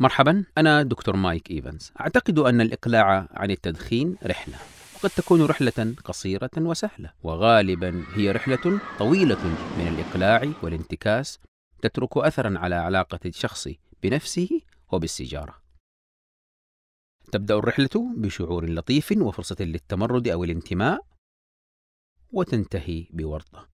مرحبا أنا دكتور مايك إيفنز أعتقد أن الإقلاع عن التدخين رحلة قد تكون رحلة قصيرة وسهلة وغالبا هي رحلة طويلة من الإقلاع والانتكاس تترك أثرا على علاقة الشخص بنفسه وبالسيجارة تبدأ الرحلة بشعور لطيف وفرصة للتمرد أو الانتماء وتنتهي بورطة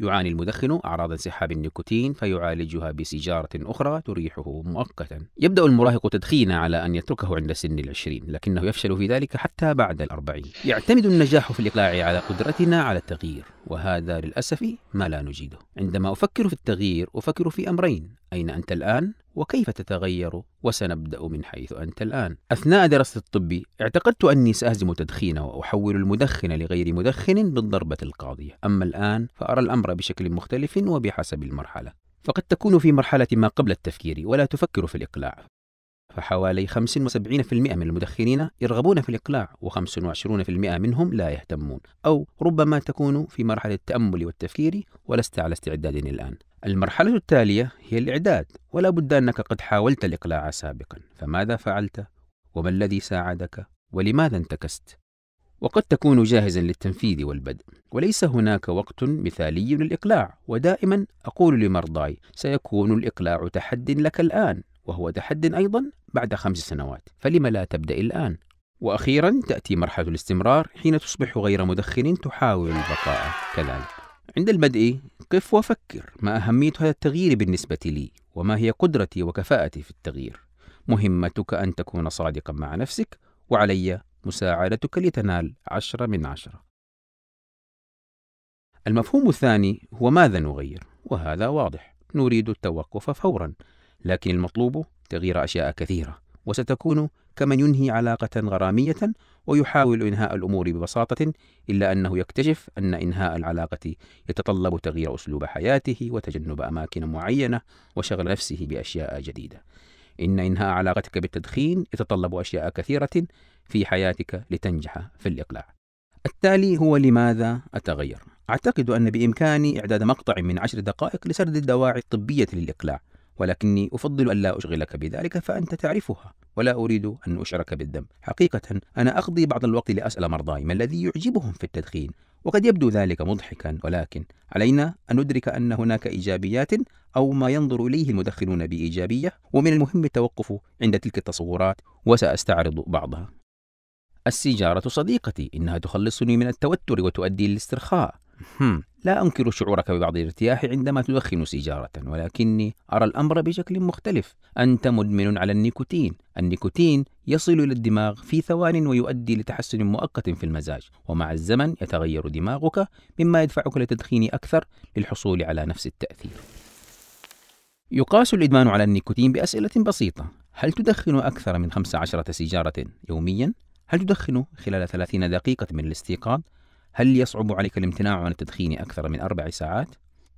يعاني المدخن أعراض انسحاب النيكوتين فيعالجها بسيجارة أخرى تريحه مؤقتا يبدأ المراهق تدخين على أن يتركه عند سن العشرين لكنه يفشل في ذلك حتى بعد الأربعين يعتمد النجاح في الإقلاع على قدرتنا على التغيير وهذا للأسف ما لا نجيده عندما أفكر في التغيير أفكر في أمرين أين أنت الآن وكيف تتغير وسنبدأ من حيث أنت الآن أثناء دراستي الطبي اعتقدت أني سأهزم تدخينه وأحول المدخن لغير مدخن بالضربة القاضية أما الآن فأرى الأمر بشكل مختلف وبحسب المرحلة فقد تكون في مرحلة ما قبل التفكير ولا تفكر في الإقلاع فحوالي 75% من المدخنين يرغبون في الإقلاع و25% منهم لا يهتمون أو ربما تكون في مرحلة التأمل والتفكير ولست على استعداد الآن المرحلة التالية هي الإعداد ولا بد أنك قد حاولت الإقلاع سابقا فماذا فعلت؟ وما الذي ساعدك؟ ولماذا انتكست؟ وقد تكون جاهزا للتنفيذ والبدء وليس هناك وقت مثالي للإقلاع ودائما أقول لمرضاي سيكون الإقلاع تحد لك الآن وهو تحد أيضا بعد خمس سنوات فلم لا تبدأ الآن؟ وأخيرا تأتي مرحلة الاستمرار حين تصبح غير مدخن تحاول البقاء كذلك عند البدء قف وفكر ما أهمية هذا التغيير بالنسبة لي وما هي قدرتي وكفاءتي في التغيير مهمتك أن تكون صادقا مع نفسك وعلي مساعدتك لتنال عشرة من عشرة المفهوم الثاني هو ماذا نغير وهذا واضح نريد التوقف فورا لكن المطلوب تغيير أشياء كثيرة وستكون كمن ينهي علاقة غرامية ويحاول إنهاء الأمور ببساطة إلا أنه يكتشف أن إنهاء العلاقة يتطلب تغيير أسلوب حياته وتجنب أماكن معينة وشغل نفسه بأشياء جديدة إن إنهاء علاقتك بالتدخين يتطلب أشياء كثيرة في حياتك لتنجح في الإقلاع التالي هو لماذا أتغير؟ أعتقد أن بإمكاني إعداد مقطع من عشر دقائق لسرد الدواعي الطبية للإقلاع ولكني أفضل ألا أشغلك بذلك فأنت تعرفها ولا أريد أن أشعرك بالذنب حقيقة أنا أقضي بعض الوقت لأسأل مرضاي ما الذي يعجبهم في التدخين وقد يبدو ذلك مضحكا ولكن علينا أن ندرك أن هناك إيجابيات أو ما ينظر إليه المدخنون بإيجابية ومن المهم التوقف عند تلك التصورات وسأستعرض بعضها السيجارة صديقتي إنها تخلصني من التوتر وتؤدي للاسترخاء لا أنكر شعورك ببعض الارتياح عندما تدخن سيجارة ولكني أرى الأمر بشكل مختلف أنت مدمن على النيكوتين النيكوتين يصل إلى الدماغ في ثوان ويؤدي لتحسن مؤقت في المزاج ومع الزمن يتغير دماغك مما يدفعك لتدخين أكثر للحصول على نفس التأثير يقاس الإدمان على النيكوتين بأسئلة بسيطة هل تدخن أكثر من 15 سيجارة يومياً؟ هل تدخن خلال 30 دقيقة من الاستيقاظ؟ هل يصعب عليك الامتناع عن التدخين أكثر من أربع ساعات؟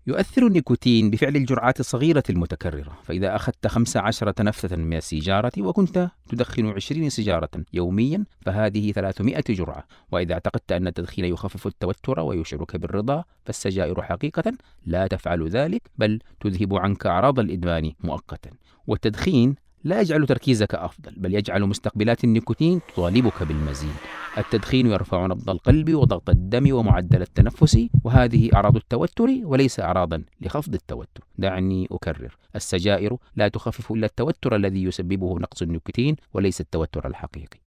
يؤثر النيكوتين بفعل الجرعات الصغيرة المتكررة فإذا أخذت 15 نفثة من السيجارة وكنت تدخن 20 سيجارة يوميا فهذه 300 جرعة وإذا اعتقدت أن التدخين يخفف التوتر ويشعرك بالرضا فالسجائر حقيقة لا تفعل ذلك بل تذهب عنك أعراض الإدمان مؤقتا والتدخين لا يجعل تركيزك أفضل بل يجعل مستقبلات النيكوتين تطالبك بالمزيد التدخين يرفع نبض القلب وضغط الدم ومعدل التنفس وهذه أعراض التوتر وليس أعراضا لخفض التوتر دعني أكرر السجائر لا تخفف إلا التوتر الذي يسببه نقص النيكوتين وليس التوتر الحقيقي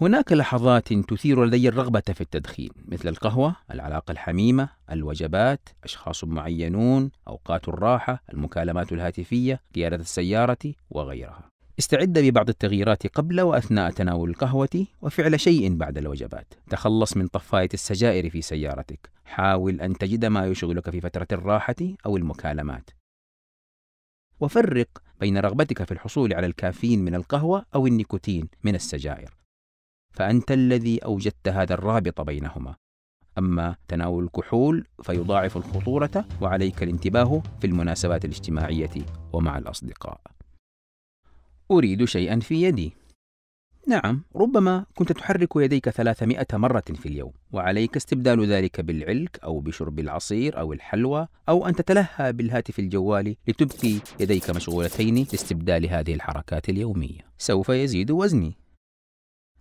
هناك لحظات تثير لدي الرغبة في التدخين مثل القهوة، العلاقة الحميمة، الوجبات، أشخاص معينون، أوقات الراحة، المكالمات الهاتفية، قيادة السيارة وغيرها. استعد ببعض التغييرات قبل وأثناء تناول القهوة وفعل شيء بعد الوجبات. تخلص من طفاية السجائر في سيارتك. حاول أن تجد ما يشغلك في فترة الراحة أو المكالمات. وفرق بين رغبتك في الحصول على الكافيين من القهوة أو النيكوتين من السجائر. فأنت الذي أوجدت هذا الرابط بينهما أما تناول الكحول فيضاعف الخطورة وعليك الانتباه في المناسبات الاجتماعية ومع الأصدقاء. أريد شيئًا في يدي. نعم، ربما كنت تحرك يديك 300 مرة في اليوم، وعليك استبدال ذلك بالعلك أو بشرب العصير أو الحلوى أو أن تتلهى بالهاتف الجوال لتبقي يديك مشغولتين لاستبدال هذه الحركات اليومية. سوف يزيد وزني.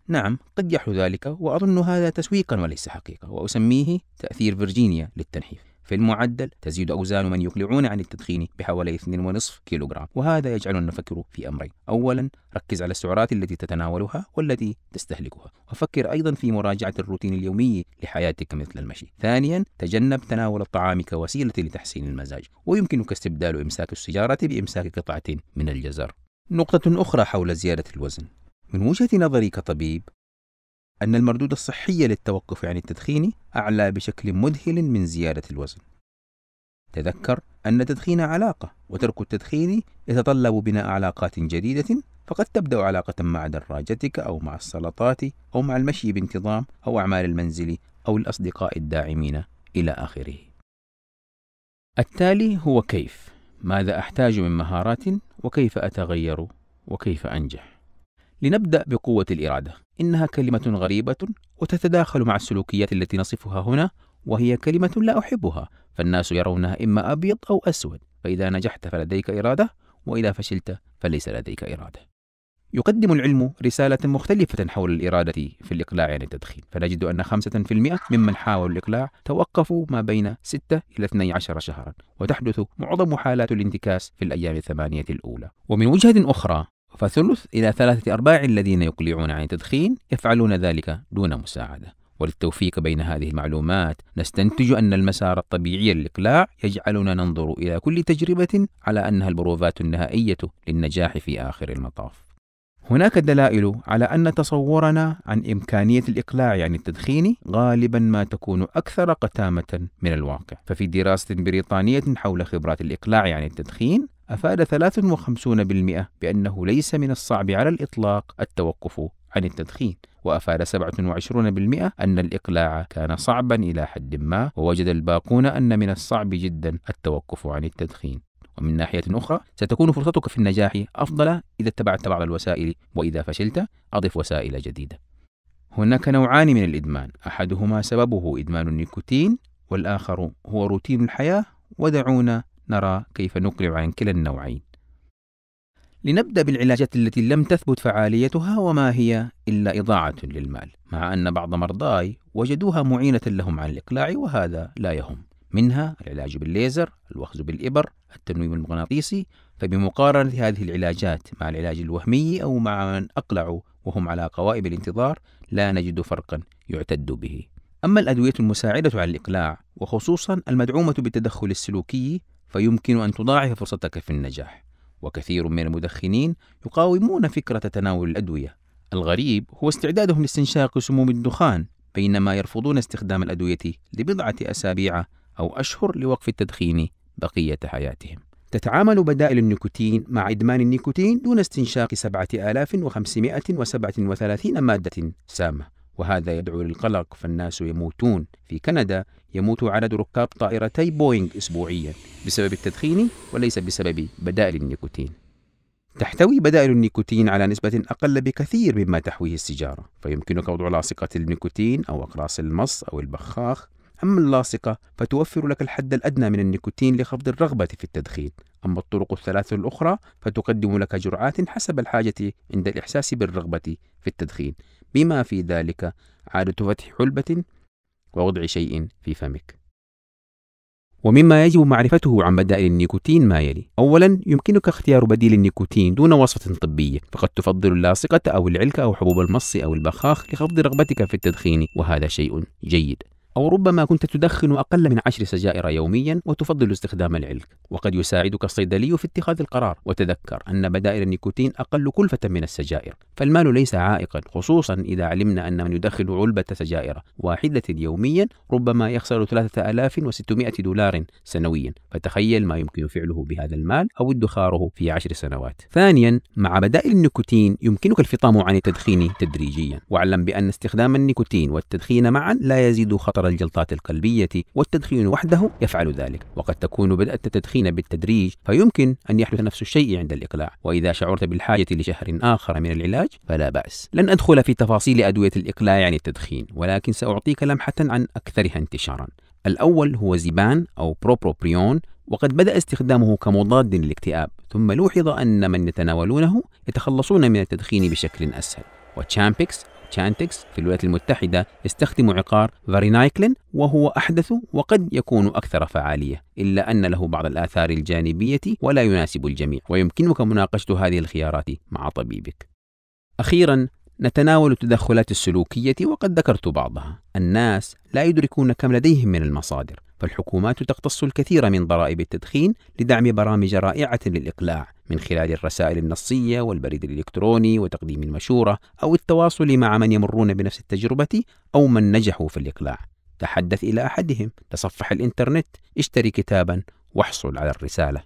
نعم قد يحدث ذلك وأظن هذا تسويقا وليس حقيقة وأسميه تأثير فيرجينيا للتنحيف في المعدل تزيد أوزان من يقلعون عن التدخين بحوالي 2.5 كيلوغرام وهذا يجعلنا نفكر في أمرين أولا ركز على السعرات التي تتناولها والتي تستهلكها وفكر أيضا في مراجعة الروتين اليومي لحياتك مثل المشي ثانيا تجنب تناول الطعام كوسيلة لتحسين المزاج ويمكنك استبدال إمساك السجارة بإمساك قطعة من الجزر نقطة أخرى حول زيادة الوزن من وجهة نظري كطبيب أن المردود الصحي للتوقف عن التدخين أعلى بشكل مذهل من زيادة الوزن. تذكر أن التدخين علاقة، وترك التدخين يتطلب بناء علاقات جديدة، فقد تبدأ علاقة مع دراجتك أو مع السلطات أو مع المشي بانتظام أو أعمال المنزل أو الأصدقاء الداعمين إلى آخره. التالي هو كيف، ماذا أحتاج من مهارات وكيف أتغير وكيف أنجح. لنبدأ بقوة الإرادة إنها كلمة غريبة وتتداخل مع السلوكيات التي نصفها هنا وهي كلمة لا أحبها فالناس يرونها إما أبيض أو أسود فإذا نجحت فلديك إرادة وإذا فشلت فليس لديك إرادة يقدم العلم رسالة مختلفة حول الإرادة في الإقلاع عن التدخين فنجد أن 5% ممن حاولوا الإقلاع توقفوا ما بين 6 إلى 12 شهرا وتحدث معظم حالات الانتكاس في الأيام الثمانية الأولى ومن وجهة أخرى فثلث إلى ثلاثة أرباع الذين يقلعون عن التدخين يفعلون ذلك دون مساعدة وللتوفيق بين هذه المعلومات نستنتج أن المسار الطبيعي للإقلاع يجعلنا ننظر إلى كل تجربة على أنها البروفات النهائية للنجاح في آخر المطاف هناك دلائل على أن تصورنا عن إمكانية الإقلاع عن التدخين غالبا ما تكون أكثر قتامة من الواقع ففي دراسة بريطانية حول خبرات الإقلاع عن التدخين أفاد 53% بأنه ليس من الصعب على الإطلاق التوقف عن التدخين وأفاد 27% أن الإقلاع كان صعبا إلى حد ما ووجد الباقون أن من الصعب جدا التوقف عن التدخين ومن ناحية أخرى ستكون فرصتك في النجاح أفضل إذا اتبعت بعض الوسائل وإذا فشلت أضف وسائل جديدة هناك نوعان من الإدمان أحدهما سببه إدمان النيكوتين والآخر هو روتين الحياة ودعونا نرى كيف نقلع عن كلا النوعين لنبدأ بالعلاجات التي لم تثبت فعاليتها وما هي إلا إضاعة للمال مع أن بعض مرضاي وجدوها معينة لهم عن الإقلاع وهذا لا يهم منها العلاج بالليزر الوخز بالإبر التنويم المغناطيسي فبمقارنة هذه العلاجات مع العلاج الوهمي أو مع من أقلعوا وهم على قوائم الانتظار لا نجد فرقا يعتد به أما الأدوية المساعدة على الإقلاع وخصوصا المدعومة بالتدخل السلوكي فيمكن أن تضاعف فرصتك في النجاح وكثير من المدخنين يقاومون فكرة تناول الأدوية الغريب هو استعدادهم لاستنشاق سموم الدخان بينما يرفضون استخدام الأدوية لبضعة أسابيع أو أشهر لوقف التدخين بقية حياتهم تتعامل بدائل النيكوتين مع إدمان النيكوتين دون استنشاق 7537 مادة سامة وهذا يدعو للقلق فالناس يموتون في كندا يموت عدد ركاب طائرتي بوينغ أسبوعيا بسبب التدخين وليس بسبب بدائل النيكوتين تحتوي بدائل النيكوتين على نسبة أقل بكثير مما تحويه السيجارة فيمكنك وضع لاصقة النيكوتين أو أقراص المص أو البخاخ أما اللاصقة فتوفر لك الحد الأدنى من النيكوتين لخفض الرغبة في التدخين أما الطرق الثلاث الأخرى فتقدم لك جرعات حسب الحاجة عند الإحساس بالرغبة في التدخين بما في ذلك عادة فتح حلبة ووضع شيء في فمك ومما يجب معرفته عن بدائل النيكوتين ما يلي أولا يمكنك اختيار بديل النيكوتين دون وصفة طبية فقد تفضل اللاصقة أو العلكة أو حبوب المص أو البخاخ لخفض رغبتك في التدخين وهذا شيء جيد أو ربما كنت تدخن أقل من عشر سجائر يوميا وتفضل استخدام العلك وقد يساعدك الصيدلي في اتخاذ القرار وتذكر أن بدائل النيكوتين أقل كلفة من السجائر فالمال ليس عائقا خصوصا إذا علمنا أن من يدخن علبة سجائر واحدة يوميا ربما يخسر 3600 دولار سنويا فتخيل ما يمكن فعله بهذا المال أو ادخاره في عشر سنوات ثانيا مع بدائل النيكوتين يمكنك الفطام عن التدخين تدريجيا واعلم بأن استخدام النيكوتين والتدخين معا لا يزيد خطر الجلطات القلبية والتدخين وحده يفعل ذلك وقد تكون بدأت التدخين بالتدريج فيمكن أن يحدث نفس الشيء عند الإقلاع وإذا شعرت بالحاجة لشهر آخر من العلاج فلا بأس لن أدخل في تفاصيل أدوية الإقلاع عن التدخين ولكن سأعطيك لمحة عن أكثرها انتشارا الأول هو زبان أو بروبروبريون وقد بدأ استخدامه كمضاد للاكتئاب ثم لوحظ أن من يتناولونه يتخلصون من التدخين بشكل أسهل وتشامبيكس تشانتكس في الولايات المتحدة استخدموا عقار فارينايكلين وهو أحدث وقد يكون أكثر فعالية إلا أن له بعض الآثار الجانبية ولا يناسب الجميع ويمكنك مناقشة هذه الخيارات مع طبيبك أخيرا نتناول التدخلات السلوكية وقد ذكرت بعضها الناس لا يدركون كم لديهم من المصادر فالحكومات تقتص الكثير من ضرائب التدخين لدعم برامج رائعة للإقلاع من خلال الرسائل النصية والبريد الإلكتروني وتقديم المشورة أو التواصل مع من يمرون بنفس التجربة أو من نجحوا في الإقلاع. تحدث إلى أحدهم، تصفح الإنترنت، اشتري كتابًا، واحصل على الرسالة.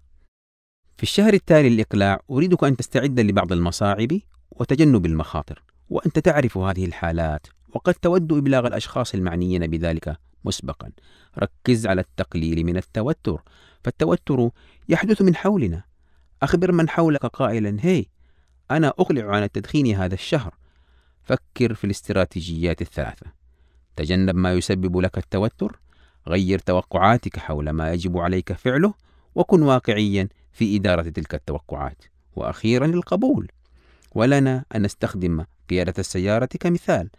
في الشهر التالي للإقلاع أريدك أن تستعد لبعض المصاعب وتجنب المخاطر، وأنت تعرف هذه الحالات وقد تود إبلاغ الأشخاص المعنيين بذلك مسبقا ركز على التقليل من التوتر فالتوتر يحدث من حولنا أخبر من حولك قائلا هي أنا أقلع عن التدخين هذا الشهر فكر في الاستراتيجيات الثلاثة تجنب ما يسبب لك التوتر غير توقعاتك حول ما يجب عليك فعله وكن واقعيا في إدارة تلك التوقعات وأخيرا القبول ولنا أن نستخدم قيادة السيارة كمثال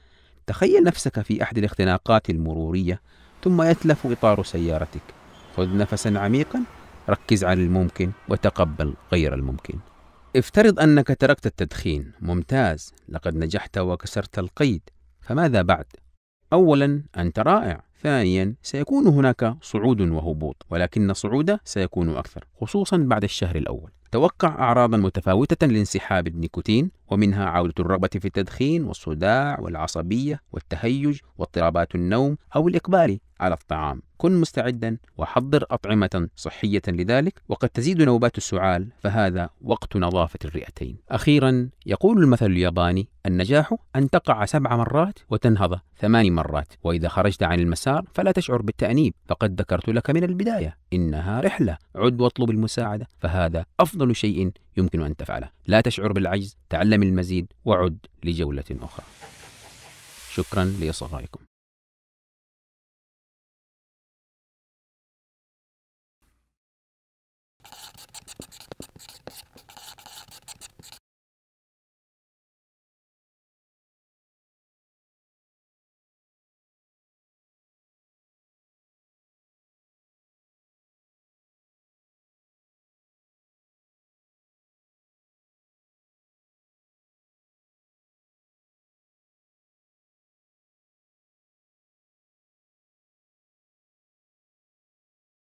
تخيل نفسك في أحد الاختناقات المرورية ثم يتلف إطار سيارتك خذ نفسا عميقا ركز على الممكن وتقبل غير الممكن افترض أنك تركت التدخين ممتاز لقد نجحت وكسرت القيد فماذا بعد؟ أولا أنت رائع ثانيا سيكون هناك صعود وهبوط ولكن الصعود سيكون أكثر خصوصا بعد الشهر الأول توقع أعراضا متفاوتة لانسحاب النيكوتين ومنها عودة الرغبة في التدخين والصداع والعصبية والتهيج واضطرابات النوم أو الإقبال على الطعام كن مستعدا وحضر أطعمة صحية لذلك وقد تزيد نوبات السعال فهذا وقت نظافة الرئتين أخيرا يقول المثل الياباني النجاح أن تقع سبع مرات وتنهض ثمان مرات وإذا خرجت عن المسار فلا تشعر بالتأنيب فقد ذكرت لك من البداية إنها رحلة عد واطلب المساعدة فهذا أفضل شيء يمكن أن تفعله لا تشعر بالعجز تعلم المزيد وعد لجولة أخرى شكرا لإصغائكم